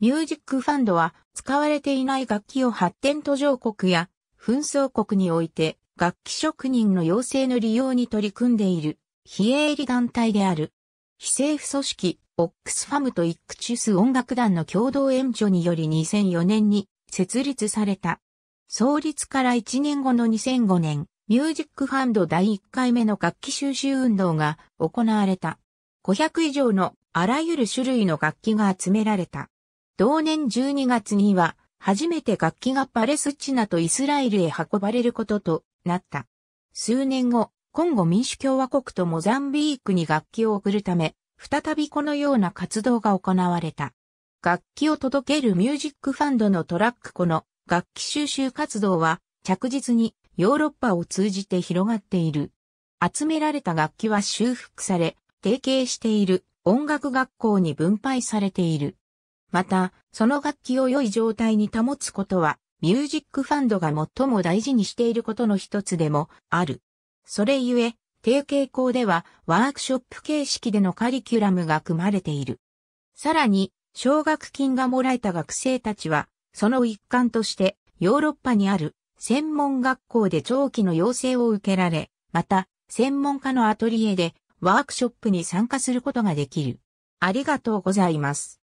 ミュージックファンドは使われていない楽器を発展途上国や紛争国において楽器職人の養成の利用に取り組んでいる非営利団体である。非政府組織オックスファムとイックチュス音楽団の共同援助により2004年に設立された。創立から1年後の2005年、ミュージックファンド第1回目の楽器収集運動が行われた。500以上のあらゆる種類の楽器が集められた。同年12月には、初めて楽器がパレスチナとイスラエルへ運ばれることとなった。数年後、コンゴ民主共和国とモザンビークに楽器を送るため、再びこのような活動が行われた。楽器を届けるミュージックファンドのトラックこの楽器収集活動は着実にヨーロッパを通じて広がっている。集められた楽器は修復され、提携している音楽学校に分配されている。また、その楽器を良い状態に保つことは、ミュージックファンドが最も大事にしていることの一つでもある。それゆえ、定型校ではワークショップ形式でのカリキュラムが組まれている。さらに、奨学金がもらえた学生たちは、その一環としてヨーロッパにある専門学校で長期の養成を受けられ、また、専門家のアトリエでワークショップに参加することができる。ありがとうございます。